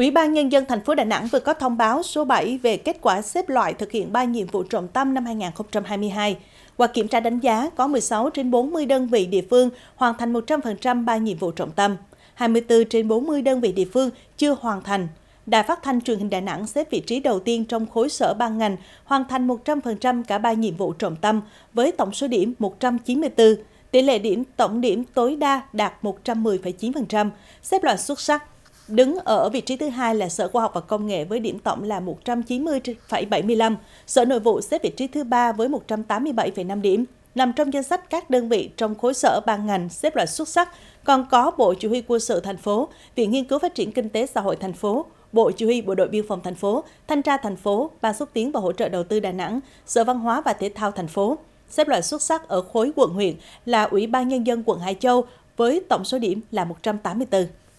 Ủy ban Nhân dân thành phố Đà Nẵng vừa có thông báo số 7 về kết quả xếp loại thực hiện 3 nhiệm vụ trọng tâm năm 2022. Qua kiểm tra đánh giá, có 16 trên 40 đơn vị địa phương hoàn thành 100% 3 nhiệm vụ trọng tâm, 24 trên 40 đơn vị địa phương chưa hoàn thành. Đài Phát thanh Truyền hình Đà Nẵng xếp vị trí đầu tiên trong khối sở ban ngành, hoàn thành 100% cả 3 nhiệm vụ trọng tâm với tổng số điểm 194 tỷ lệ điểm tổng điểm tối đa đạt 110,9%, xếp loại xuất sắc Đứng ở vị trí thứ hai là Sở Khoa học và Công nghệ với điểm tổng là 190,75. Sở Nội vụ xếp vị trí thứ ba với 187,5 điểm. Nằm trong danh sách các đơn vị trong khối sở ban ngành xếp loại xuất sắc, còn có Bộ Chỉ huy Quân sự thành phố, Viện Nghiên cứu Phát triển Kinh tế Xã hội thành phố, Bộ Chỉ huy Bộ đội Biên phòng thành phố, Thanh tra thành phố, Ban xúc tiến và hỗ trợ đầu tư Đà Nẵng, Sở Văn hóa và Thể thao thành phố. Xếp loại xuất sắc ở khối quận huyện là Ủy ban Nhân dân quận Hải Châu với tổng số điểm là 184.